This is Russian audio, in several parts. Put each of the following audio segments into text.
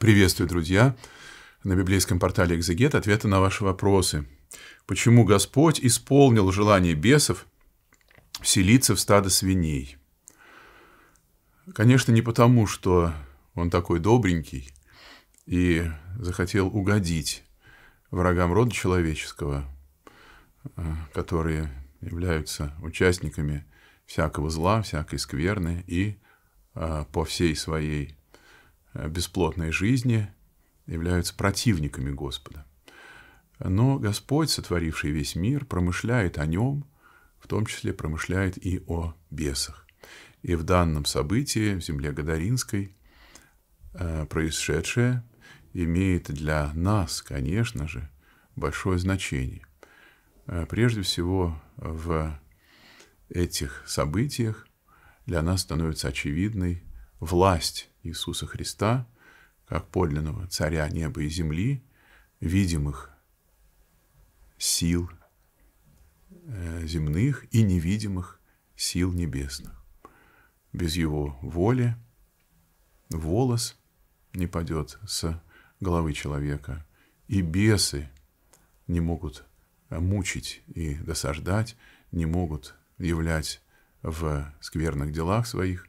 Приветствую, друзья! На библейском портале «Экзегет» ответы на ваши вопросы. Почему Господь исполнил желание бесов вселиться в стадо свиней? Конечно, не потому, что он такой добренький и захотел угодить врагам рода человеческого, э, которые являются участниками всякого зла, всякой скверны и э, по всей своей Э, бесплотной жизни, являются противниками Господа. Но Господь, сотворивший весь мир, промышляет о нем, в том числе промышляет и о бесах. И в данном событии в земле Гадаринской э, происшедшее имеет для нас, конечно же, большое значение. Э, прежде всего, в этих событиях для нас становится очевидной власть Иисуса Христа, как подлинного царя неба и земли, видимых сил э, земных и невидимых сил небесных. Без его воли волос не падет с головы человека, и бесы не могут мучить и досаждать, не могут являть в скверных делах своих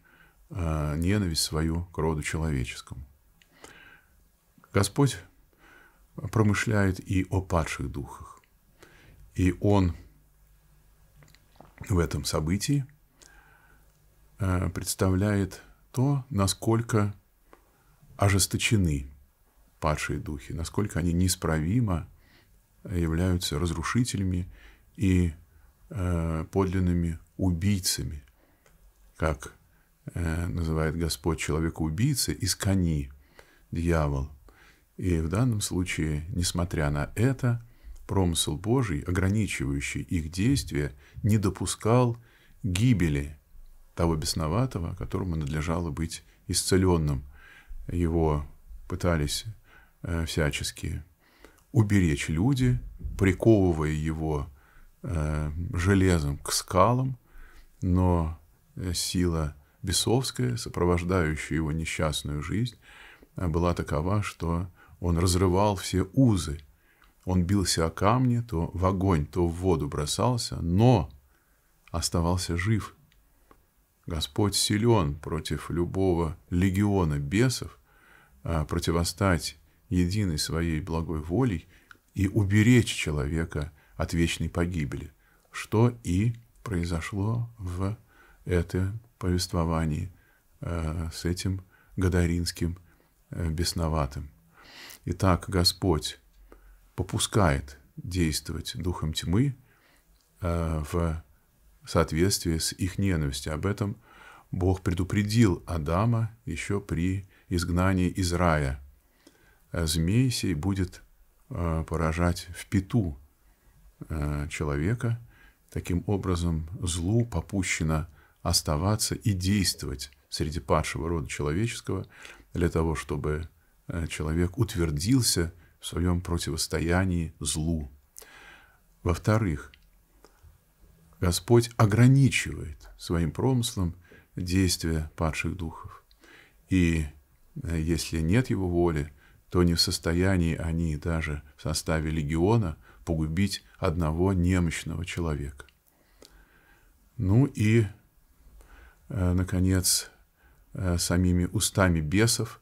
Э, ненависть свою к роду человеческому. Господь промышляет и о падших духах. И Он в этом событии э, представляет то, насколько ожесточены падшие духи, насколько они неисправимо являются разрушителями и э, подлинными убийцами, как Э, называет Господь человека убийцей, искони дьявол. И в данном случае, несмотря на это, промысел Божий, ограничивающий их действия, не допускал гибели того бесноватого, которому надлежало быть исцеленным. Его пытались э, всячески уберечь люди, приковывая его э, железом к скалам, но сила Бесовская, сопровождающая его несчастную жизнь, а, была такова, что он разрывал все узы. Он бился о камни, то в огонь, то в воду бросался, но оставался жив. Господь силен против любого легиона бесов а, противостать единой своей благой волей и уберечь человека от вечной погибели, что и произошло в это повествование э, с этим гадаринским э, бесноватым. Итак, Господь попускает действовать духом тьмы э, в соответствии с их ненавистью. Об этом Бог предупредил Адама еще при изгнании из рая. Змей сей будет поражать в пету человека. Таким образом, злу попущено – оставаться и действовать среди падшего рода человеческого для того, чтобы э, человек утвердился в своем противостоянии злу. Во-вторых, Господь ограничивает своим промыслом действия падших духов. И э, если нет Его воли, то не в состоянии они даже в составе легиона погубить одного немощного человека. Ну и Э, наконец, э, самими устами бесов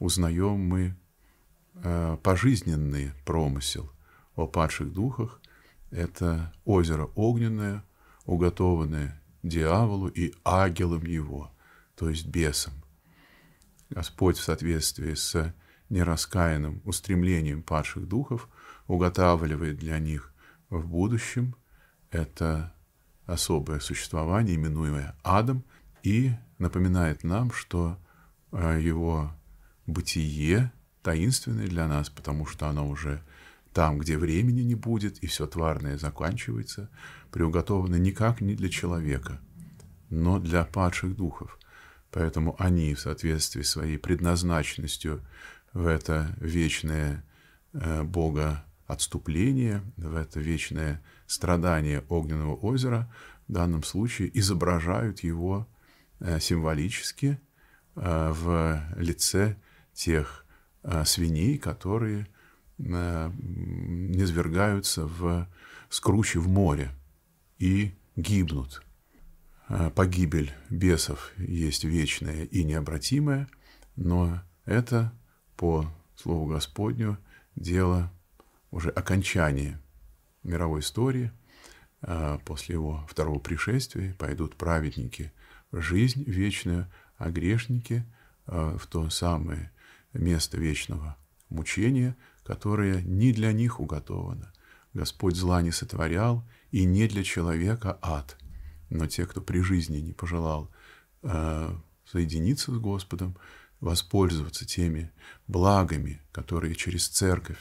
узнаем мы э, пожизненный промысел о падших духах. Это озеро огненное, уготованное дьяволу и ангелом его, то есть бесом. Господь в соответствии с нераскаянным устремлением падших духов уготавливает для них в будущем это особое существование, именуемое адом, и напоминает нам, что э, его бытие таинственное для нас, потому что оно уже там, где времени не будет, и все тварное заканчивается, приуготовано никак не для человека, но для падших духов. Поэтому они в соответствии с своей предназначенностью в это вечное э, Бога отступление, в это вечное страдание огненного озера, в данном случае изображают его Э, символически э, в лице тех э, свиней, которые не свергаются в скруче в море и гибнут. Погибель бесов есть вечная и необратимая, но это, по слову Господню, дело уже окончания мировой истории. После его второго пришествия пойдут праведники – жизнь вечную, а грешники а, в то самое место вечного мучения, которое не для них уготовано. Господь зла не сотворял, и не для человека ад. Но те, кто при жизни не пожелал а, соединиться с Господом, воспользоваться теми благами, которые через церковь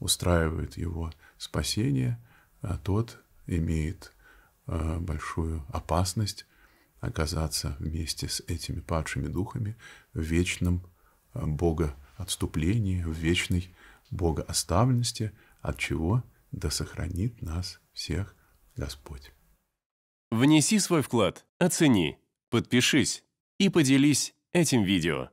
устраивает его спасение, а тот имеет большую опасность оказаться вместе с этими падшими духами в вечном э, Бога отступлении, в вечной Бога оставленности, от чего да сохранит нас всех Господь. Внеси свой вклад, оцени, подпишись и поделись этим видео.